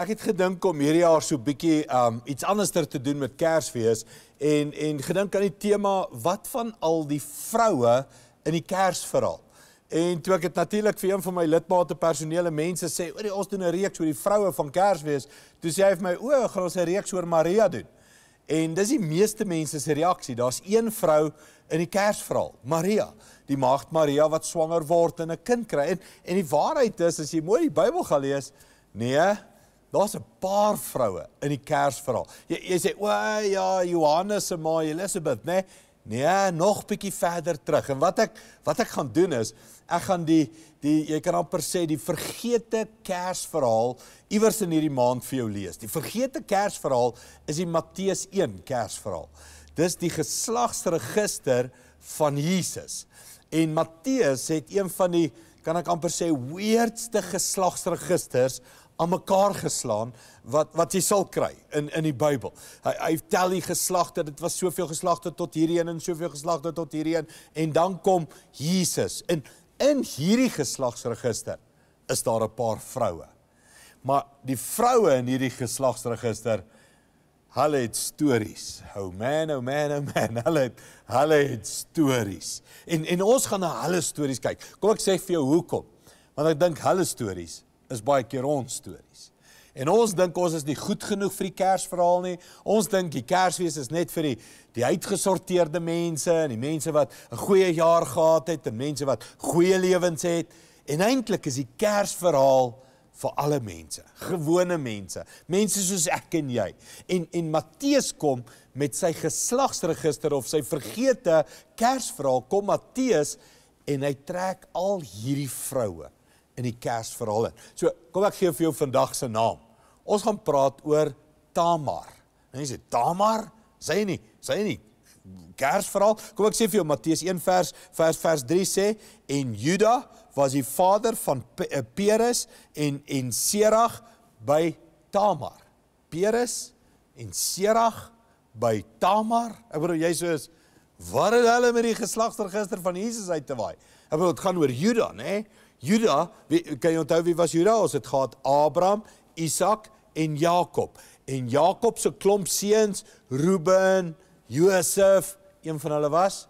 Ek het gedink om hierdie jaar so bietjie um iets anderster te doen met Kersfees en en gedink aan die tema wat van al die vroue in die Kersverhaal. En toe ek dit natuurlik vir een van my lidmate personele mense sê, "Oor die ons doen 'n reeks oor die vroue van Kersfees," toe sê hy vir my, "O, gaan ons 'n reeks oor Maria doen." En dis die meeste mense se reaksie. Daar's een vrou in die Kersverhaal, Maria, die maagd Maria wat swanger word en 'n kind kry. En en die waarheid is as jy mooi die Bybel gaan lees, nee, he? daar's 'n paar vroue in die Kersverhaal. Jy, jy sê, "O ja, Johannes en Maria Elisabeth, né?" Nee? nee, nog bietjie verder terug. En wat ek wat ek gaan doen is, ek gaan die die jy kan amper sê die vergete Kersverhaal iewers in hierdie maand vir jou lees. Die vergete Kersverhaal is die Matteus 1 Kersverhaal. Dis die geslagsregister van Jesus. En Matteus het een van die kan ek amper sê weerdste geslagsregisters aan mekaar geslaan wat wat jy sal kry in in die Bybel. Hy hy tel die geslagte, dit was soveel geslagte tot hierdie een en soveel geslagte tot hierdie een en dan kom Jesus. In in hierdie geslagsregister is daar 'n paar vroue. Maar die vroue in hierdie geslagsregister Hulle het stories. Ou oh man, ou oh man, ou oh man. Hulle het hulle het stories. En en ons gaan na hulle stories kyk. Kom ek sê vir jou hoekom? Want ek dink hulle stories is baie keer ons stories. En ons dink ons is nie goed genoeg vir die Kersverhaal nie. Ons dink die Kersfees is net vir die die uitgesorteerde mense en die mense wat 'n goeie jaar gehad het en mense wat goeie lewens het. En eintlik is die Kersverhaal vir alle mense, gewone mense, mense soos ek en jy. En en Matteus kom met sy geslagsregister of sy vergete Kersverhaal kom Matteus en hy trek al hierdie vroue in die Kersverhaal in. So kom ek gee vir jou vandag se naam. Ons gaan praat oor Tamar. Nou jy sê Tamar? Sê jy nie? Sê jy nie? Kersverhaal. Kom ek sê vir jou Matteus 1 vers vers vers 3 sê en Juda was die vader van eh, Peres en en Serag by Tamar. Peres en Serag by Tamar. Ek bedoel jy soos wat het hulle met die geslagsregister van Jesus uit te waai? Ek bedoel dit gaan oor Juda, nê? Nee? Juda, kan jy onthou wie was Juda? Ons het gehad Abraham, Isak en Jakob. En Jakob se klomp seuns, Reuben, Josef, een van hulle was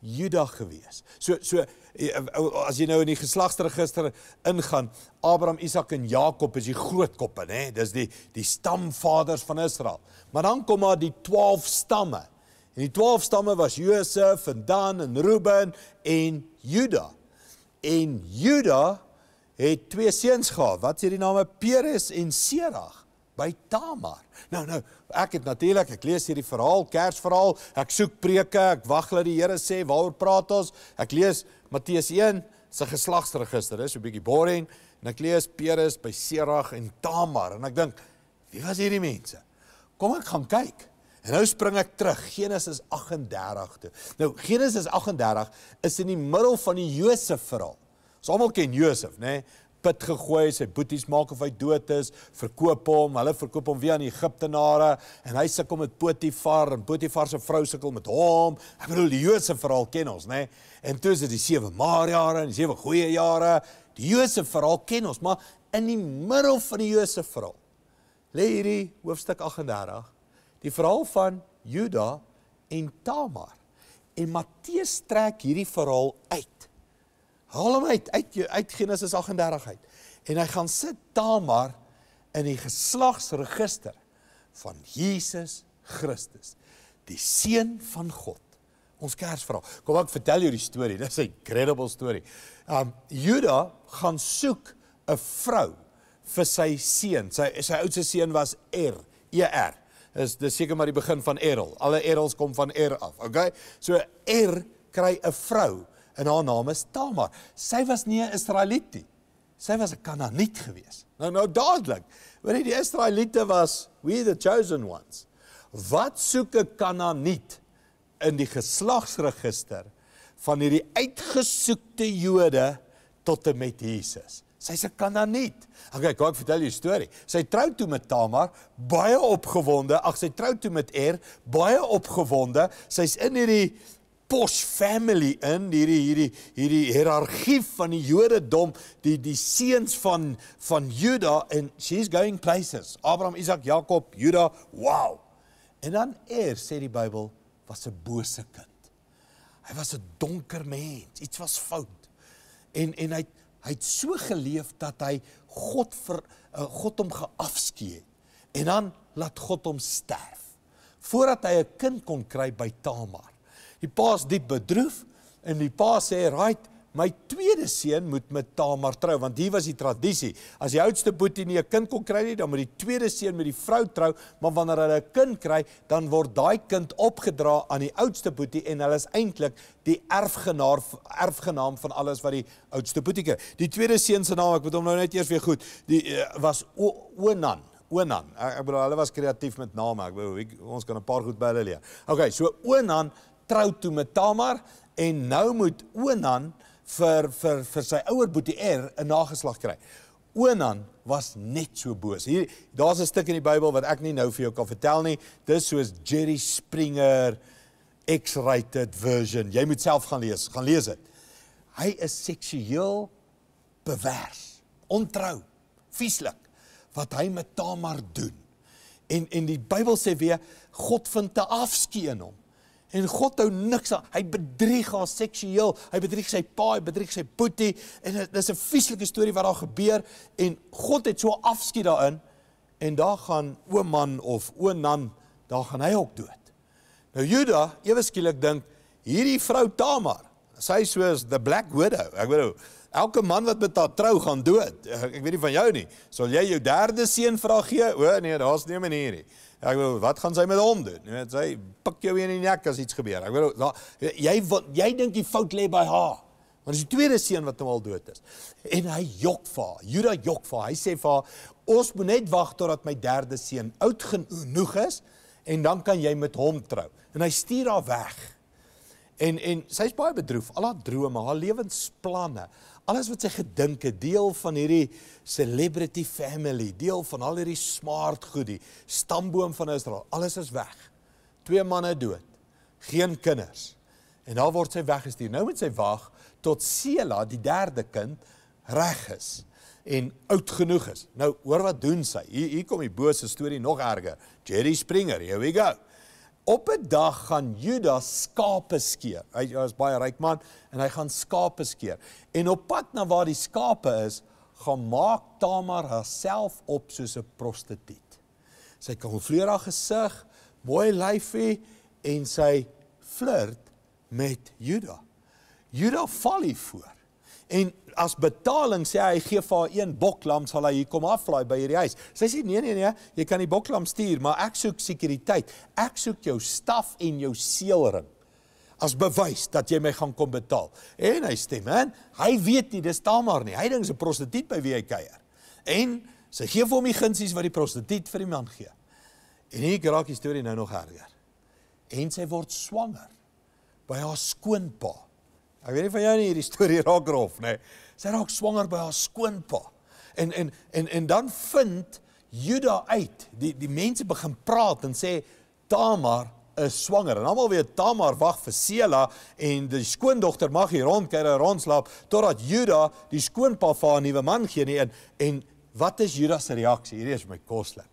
Juda gewees. So so eh, as jy nou in die geslagsregister ingaan, Abraham, Isak en Jakob is die groot koppe, né? Dis die die stamvaders van Israel. Maar dan kom maar die 12 stamme. En die 12 stamme was Josef en Dan en Reuben en Juda en Juda het twee seuns gehad. Wat sê die name Peres en Serag by Tamar. Nou nou, ek het natuurlik, ek lees hierdie verhaal, Kersverhaal. Ek soek preke, ek wag dat die Here sê waaroor praat ons. Ek lees Matteus 1 se geslagsregister. Dis 'n bietjie boring. En ek lees Peres by Serag en Tamar en ek dink, wie was hierdie mense? Kom ek gaan kyk. En nou spring ek terug, Genesis 38 toe. Nou, Genesis 38 is in die middel van die Josef verhaal. Ons allemaal ken Josef, ne? Pit gegooi, sy boeties maak of hy dood is, verkoop hom, hulle verkoop hom weer aan die Egyptenare, en hy sikkel met Potifar, en Potifar sy vrou sikkel met hom. Ek bedoel, die Josef verhaal ken ons, ne? En toe is dit die 7 maarjare, en die 7 goeie jare, die Josef verhaal ken ons, maar in die middel van die Josef verhaal, leer hierdie hoofdstuk 38, die verhaal van Juda en Tamar. En Matteus trek hierdie verhaal uit. Haal hom uit uit uit Genesis 38 uit. En hy gaan sit Tamar in die geslagsregister van Jesus Christus, die seun van God. Ons Kersverhaal. Kom ek vertel jou die storie. Dis 'n incredible storie. Um Juda gaan soek 'n vrou vir sy seun. Sy sy oudste seun was Er, E R is dis seker maar die begin van Errol. Alle Errols kom van Err af. Okay? So Err kry 'n vrou en haar naam is Tamar. Sy was nie 'n Israeliet nie. Sy was 'n Kanaaniet gewees. Nou nou dadelik. Hoorie, die Israeliete was we the chosen ones. Wat soek 'n Kanaaniet in die geslagsregister van hierdie uitgesoekte Jode tot en met Jesus? Sy se kan dan nie. OK, kom ek vertel jou storie. Sy trou toe met Tamar, baie opgewonde. Ag, sy trou toe met Er, baie opgewonde. Sy's in hierdie posh family in hierdie hierdie hierdie hiërargie van die Jodedom, die die seuns van van Juda and she's going places. Abraham, Isak, Jakob, Juda. Wow. En dan Er sê die Bybel was 'n bose kind. Hy was 'n donker mens. Iets was fout. En en hy hy het so geleef dat hy God vir uh, eh, God hom geafskeie en dan laat God hom sterf voordat hy 'n kind kon kry by Tamar. Die pa's diep bedroef en die pa sê, "Right, my tweede seun moet met Tamar trou want hier was die tradisie as die oudste boetie nie 'n kind kon kry nie dan moet die tweede seun met die vrou trou maar wanneer hulle 'n kind kry dan word daai kind opgedra aan die oudste boetie en hulle is eintlik die erfgenaar erfgenaam van alles wat die oudste boetie kry die tweede seun se naam ek moet hom nou net eers weer goed die eh, was o Onan Onan ek, ek bedoel hulle was kreatief met name ek bedoel ons kan 'n paar goed by hulle leer okay so Onan trou toe met Tamar En nou moet Onan vir vir vir sy ouer Boetier 'n nageslag kry. Onan was net so boos. Hier daar's 'n stuk in die Bybel wat ek nie nou vir jou kan vertel nie. Dis soos Jerry Springer X-rated version. Jy moet self gaan lees, gaan lees dit. Hy is seksueel bewers, ontrou, vieslik wat hy met Tamar doen. En en die Bybel sê weer God vind te afskeien hom. En God hou niks aan. Hy bedrieg haar seksueel. Hy bedrieg sy pa, hy bedrieg sy boetie en dit is 'n vieslike storie wat daar gebeur en God het so afskeid daarin en daar gaan ooman of oonan, daar gaan hy ook dood. Nou Juda ewe skielik dink hierdie vrou Tamar, sy soos the black widow. Ek bedoel Elke man wat met haar trou gaan dood. Ek weet nie van jou nie. Sal jy jou derde seun vra gee? O nee, daar's nie 'n manier nie. Ek bedoel, wat gaan sy met hom doen? Net sy pak jou in die nek as iets gebeur. Ek bedoel, jy jy dink die fout lê by haar. Maar dis die tweede seun wat nou al dood is. En hy jok vir haar. Juda jok vir haar. Hy sê vir haar, "Ons moet net wag totdat my derde seun oud genoeg is en dan kan jy met hom trou." En hy stuur haar weg. En en sy's baie bedroef. Al haar drome, haar lewensplanne alles wat sy gedink het, deel van hierdie celebrity family, deel van al hierdie smart goedie, stamboom van Israel, alles is weg. Twee manne dood, geen kinders. En daar word sy weggestuur. Nou moet sy wag tot Sela, die derde kind, reg is en oud genoeg is. Nou hoor wat doen sy? Hier, hier kom die bose storie nog erger. Jerry Springer, here we go. Op 'n dag gaan Judas skape skeer. Hy was baie ryk man en hy gaan skape skeer. En op pad na waar die skape is, gaan maak Tamar haarself op soos 'n prostituut. Sy kom vleur haar gesig, mooi lyfie en sy flirt met Judas. Judas val hiervoor. En as betaling sê hy gee vir haar een boklam sal hy hier kom aflaai by hierdie huis. Sy sê nee nee nee, jy kan die boklam stuur, maar ek soek sekuriteit. Ek soek jou staf en jou seelring as bewys dat jy my gaan kom betaal. En hy stem in. Hy weet nie dis Tamar nie. Hy dink sy's 'n prostituut by wie hy kuier. En sy gee vir hom die gunsies wat die prostituut vir die man gee. En hier geraak die storie nou nog erger. En sy word swanger by haar skoonpa. Ek weet nie van jou nie hierdie storie raak rof nê. Nee sy raak swanger by haar skoonpa. En en en en dan vind Juda uit, die die mense begin praat en sê Tamar is swanger. En almal weet Tamar wag vir Sela en die skoondogter mag hier rondkeer en rondslaap totdat Juda die skoonpa vir haar nuwe man gee nie. en en wat is Juda se reaksie? Hierdie is my koslik.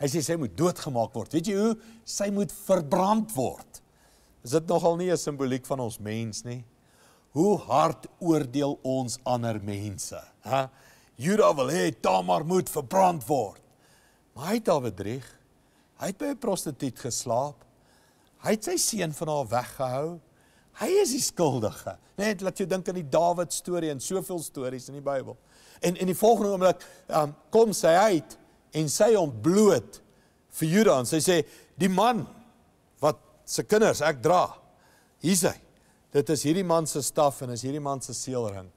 Hy sê sy moet doodgemaak word. Weet jy hoe? Sy moet verbrand word. Is dit nogal nie 'n simboliek van ons mens nie? hoe hard oordeel ons ander mense? Hæ? Judah wil hê Tamar moet verbrand word. Maar hy het haar bedrieg. Hy het by 'n prostituut geslaap. Hy het sy seun van haar weggehou. Hy is die skuldige. Net laat jou dink aan die Dawid storie en soveel stories in die Bybel. En in die volgende oomblik um, kom sy uit en sy ontbloot vir Judah en sy sê die man wat se kinders ek dra. Hier is hy. Dit is hierdie man se staf en is hierdie man se seelring.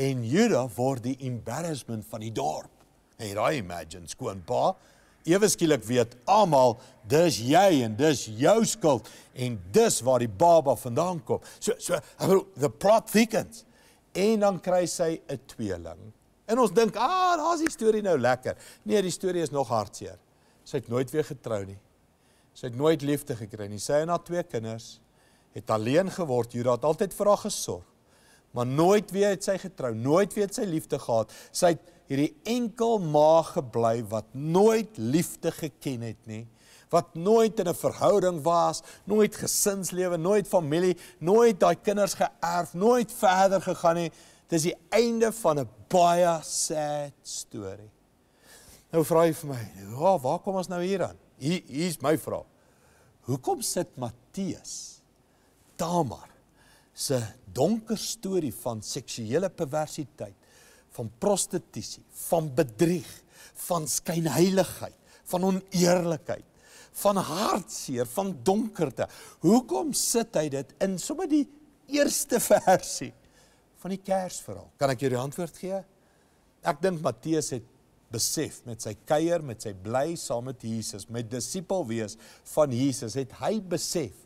En Juda word die embarrassment van die dorp. Hey, raai imagine skoon pa. Ewe skielik weet almal dis jy en dis jou skuld en dis waar die baba vandaan kom. So so the plot thickens. En dan kry sy 'n tweeling. En ons dink, "Ah, daar's die storie nou lekker." Nee, die storie is nog hartseer. Sy het nooit weer getrou nie. Sy het nooit liefde gekry nie. Sy en haar twee kinders het alleen geword. Judah het altyd vir haar gesorg, maar nooit weer het sy getrou, nooit weer het sy liefde gehad. Sy het hierdie enkel ma gebly wat nooit liefde geken het nie wat nooit in 'n verhouding was, nooit gesinslewe, nooit familie, nooit daai kinders geërf, nooit verder gegaan nie. Dis die einde van 'n baie sad story. Nou vra hy vir my, "Ja, waar kom ons nou hieraan?" Hier, hier is my vraag. Hoekom sit Matteus Tamar se donker storie van seksuele perversiteit, van prostitusie, van bedrieg, van skynheiligheid, van oneerlikheid, van hartseer, van donkerte. Hoekom sit hy dit in sommer die eerste versie van die Kersverhaal? Kan ek jou die antwoord gee? Ek dink Matteus het besef met sy kuier, met sy bly saam met Jesus, met disipel wees van Jesus, het hy besef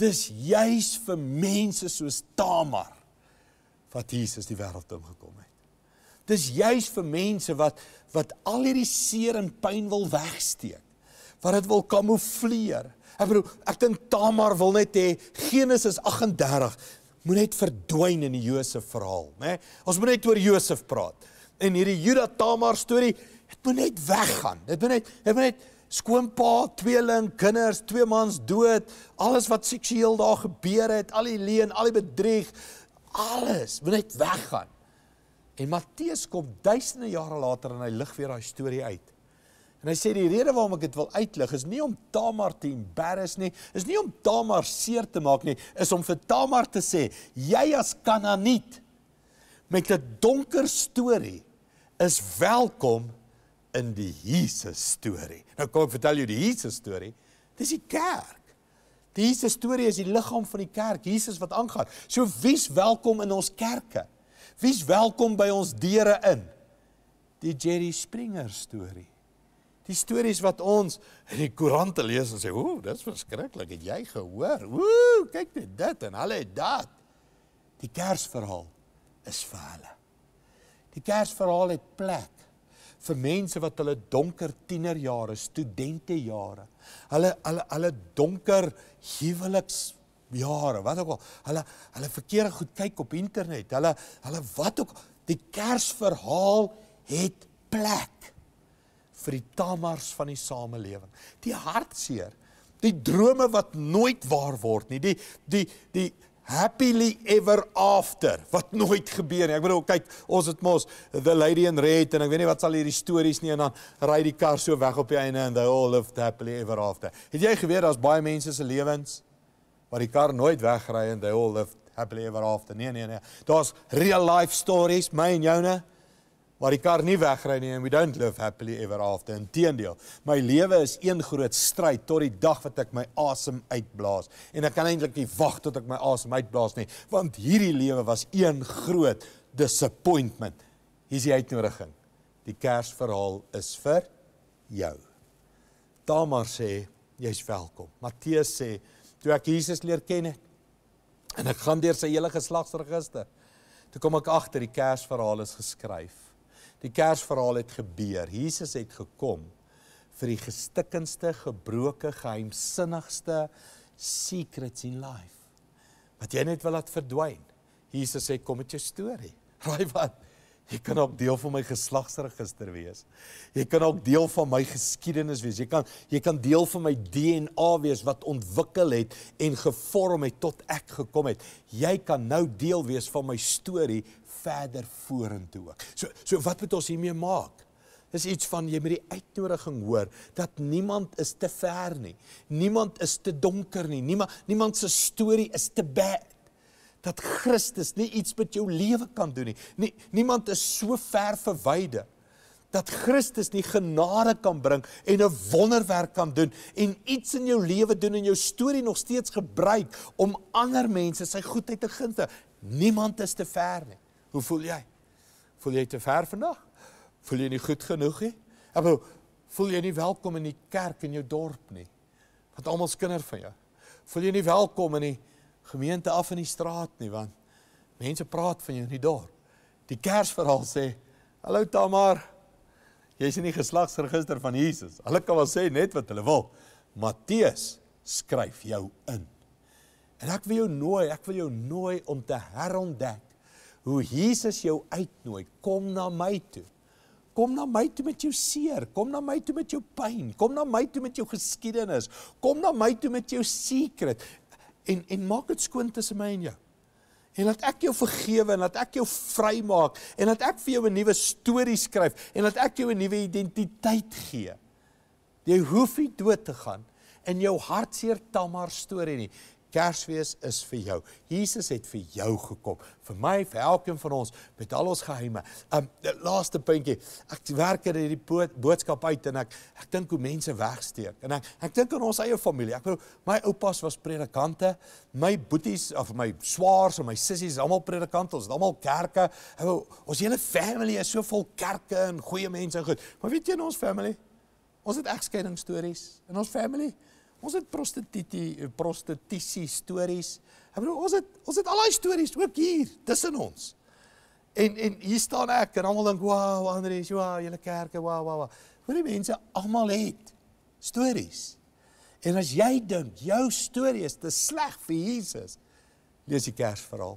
Dis juis vir mense soos Tamar wat Jesus die wêreld toe gekom het. Dis juis vir mense wat wat al hierdie seer en pyn wil wegsteek. Wat dit wil kamoufleer. Ek bedoel, ek dink Tamar wil net hê Genesis 38 moet net verdwyn in die Josef verhaal, né? Ons moet net oor Josef praat. En hierdie Juda Tamar storie, dit moet net weggaan. Dit moet net dit moet net skoonpa, tweeling, kinders, twee mans dood, alles wat seksueel daar gebeur het, al die leuen, al die bedrieg, alles moet net weggaan. En Matteus kom duisende jare later en hy lig weer daai storie uit. En hy sê die rede waarom ek dit wil uitlig is nie om Tamar te embarrass nie, is nie om Tamar seer te maak nie, is om vir Tamar te sê jy as Kanaaniet met 'n donker storie is welkom in die Jesus storie. Nou kom ek vertel jou die Jesus storie. Dis die kerk. Die Jesus storie is die liggaam van die kerk, Jesus wat aangaan. So wie's welkom in ons kerke? Wie's welkom by ons deure in? Die Jerry Springer storie. Die stories wat ons in die koerante lees en sê, "Ooh, dis verskriklik. Het jy gehoor? Ooh, kyk net dit en hulle het dit." Die Kersverhaal is vir hulle. Die Kersverhaal het plek vir mense wat hulle donker tienerjare, studentejare, hulle hulle hulle donker huweliks jare, wat ook al, hulle hulle verkeer goed kyk op internet, hulle hulle wat ook die Kersverhaal het plek vir die tamars van die samelewing. Die hartseer, die drome wat nooit waar word nie, die die die happily ever after wat nooit gebeur nie. Ek bedoel kyk, ons het mos the lady in red en ek weet nie wat sal hierdie stories nie en dan ry die kar so weg op die einde and they all lived happily ever after. Het jy geweet daar's baie mense se lewens wat die kar nooit wegry and they all lived happily ever after. Nee nee nee. Daar's real life stories, my en joune waar die kar nie wegry nie and we don't live happily ever after inteendeel my lewe is een groot stryd tot die dag wat ek my asem uitblaas en ek kan eintlik nie wag tot ek my asem uitblaas nie want hierdie lewe was een groot disappointment hier's die uitnodiging die kersverhaal is vir jou Tamar sê jy's welkom Matteus sê toe ek Jesus leer ken het en ek gaan deur sy hele geslagsregister toe kom ek agter die kersverhaal is geskryf Die Kersverhaal het gebeur. Jesus het gekom vir die gestikkendste, gebroke, geheimsinnigste secrets in life. Wat jy net wil laat verdwyn. Jesus sê kom met jou storie. Raai wat? Jy kan ook deel van my geslagsregister wees. Jy kan ook deel van my geskiedenis wees. Jy kan jy kan deel van my DNA wees wat ontwikkel het en gevorm het tot ek gekom het. Jy kan nou deel wees van my storie verder vorentoe ook. So so wat moet ons hiermee maak? Dis iets van jy met die uitnodiging hoor dat niemand is te ver nie. Niemand is te donker nie. Niemand niemand se storie is te bad dat Christus nie iets met jou lewe kan doen nie. Nie niemand is so ver verwyder dat Christus nie genade kan bring en 'n wonderwerk kan doen en iets in jou lewe doen en jou storie nog steeds gebruik om ander mense sy goedheid te gunste. Niemand is te ver nie. Hoe voel jy? Voel jy te ver vandag? Voel jy nie goed genoeg nie? Ja, Hebo, voel jy nie welkom in die kerk in jou dorp nie? Want almal se kinders van jou. Voel jy nie welkom in die gemeente af in die straat nie, want mense praat van jou in die dorp. Die Kersverhaal sê: "Hallo Tamar, jy's in die geslagsregister van Jesus." Hulle kan wel sê net wat hulle wil. Matteus skryf jou in. En ek wil jou nooi, ek wil jou nooi om te herontdek hoe Jesus jou uitnooi, kom na my toe. Kom na my toe met jou seer, kom na my toe met jou pyn, kom na my toe met jou geskiedenis, kom na my toe met jou secret en en maak dit skoon tussen my en jou. En laat ek jou vergewe en laat ek jou vrymaak en laat ek vir jou 'n nuwe storie skryf en laat ek jou 'n nuwe identiteit gee. Jy hoef nie dood te gaan in jou hartseer Tamar storie nie. Kersfees is vir jou. Jesus het vir jou gekom, vir my, vir elkeen van ons met al ons geheime. Um laaste puntjie. Ek werk hier die boodskap uit en ek ek dink hoe mense wegsteek. En ek ek dink aan ons eie familie. Ek bedoel my oupas was predikante, my boeties of my swaars en my sissies is almal predikante. Ons het almal kerke. Bedoel, ons hele family is so vol kerke en goeie mense en goed. Maar weet jy in ons family? Ons het egskeiding stories in ons family. Ons het prostititi eh, prostitisie stories. Ek bedoel ons het ons het al daai stories ook hier tussen ons. En en hier staan ek en almal dink, "Wow, Andreus, wow, julle kerke, wow, wow, wow." Hoor die mense almal het stories. En as jy dink jou storie is te sleg vir Jesus, lees die Kersverhaal.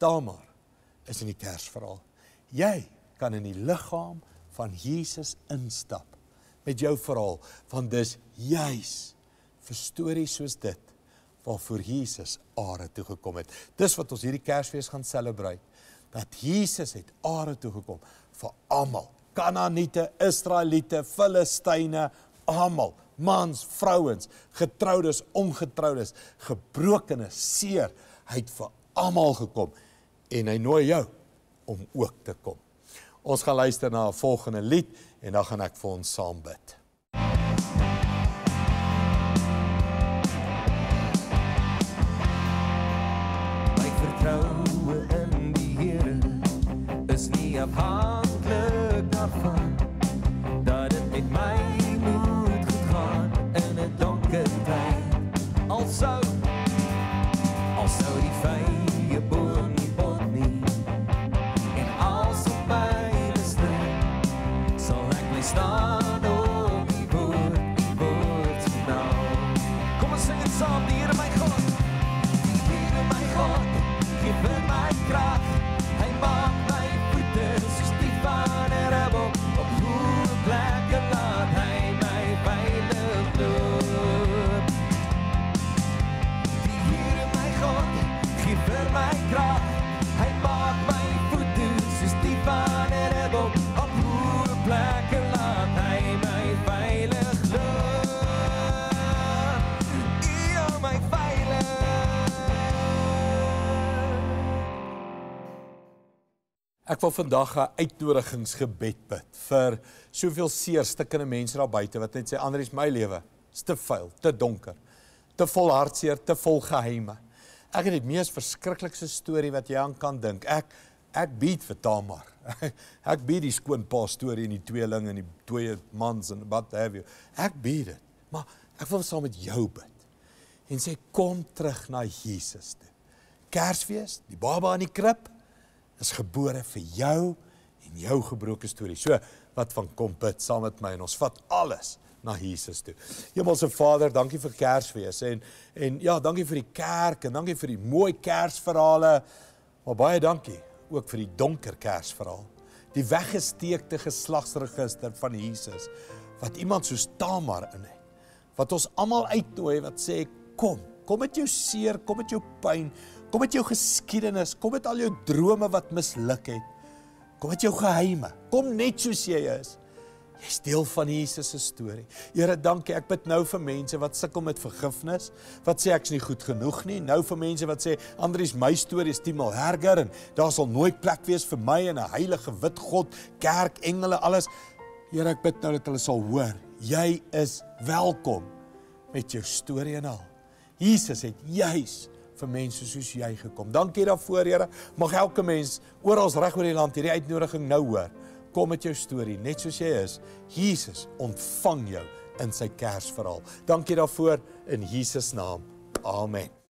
Tamar is in die Kersverhaal. Jy kan in die liggaam van Jesus instap met jou verhaal van dis juis vir stories soos dit waarvoor Jesus aarde toe gekom het. Dis wat ons hierdie Kersfees gaan selebreer. Dat Jesus het aarde toe gekom vir almal. Kanaaniete, Israeliete, Filistyne, almal, mans, vrouens, getroudes, ongetroudes, gebrokenes, seer, hy het vir almal gekom en hy nooi jou om ook te kom. Ons gaan luister na 'n volgende lied en dan gaan ek vir ons saam bid. Ek wil vandag 'n uitnodigingsgebed bid vir soveel seerstikkende mense daar buite wat net sê ander is my lewe te vuil, te donker, te vol hartseer, te vol geheime. Ek het die mees verskriklikste storie wat jy aan kan dink. Ek ek bid vir Tamar. Ek bid die skoon pa storie en die tweeling en die twee mans en wat have you. Ek bid dit. Maar ek wil saam met jou bid en sê kom terug na Jesus toe. Kersfees, die baba in die krib is gebore vir jou en jou gebroke storie. So, wat van kom bid saam met my en ons vat alles na Jesus toe. Hemelse Vader, dankie vir Kersfees en en ja, dankie vir die kerk en dankie vir die mooi Kersverhale. Maar baie dankie ook vir die donker Kersverhaal. Die weggesteekte geslagsregister van Jesus wat iemand soos Tamar in het. Wat ons almal uitnooi wat sê kom, kom met jou seer, kom met jou pyn, Kom met jou geskiedenis, kom met al jou drome wat misluk het. Kom met jou geheime. Kom net soos jy is. Jy's deel van Jesus se storie. Here, dankie. Ek bid nou vir mense wat sukkel met vergifnis, wat sê ek's nie goed genoeg nie. Nou vir mense wat sê Andri se my storie is 10 mal erger en daar sal nooit plek wees vir my in 'n heilige wit God, kerk, engele, alles. Here, ek bid nou dat hulle sal hoor. Jy is welkom met jou storie en al. Jesus het juis vir mense soos jy gekom. Dankie daarvoor, Here. Mag elke mens oral reg oor die land hierdie uitnodiging nou hoor. Kom met jou storie, net soos jy is. Jesus ontvang jou in sy kersverhaal. Dankie daarvoor in Jesus naam. Amen.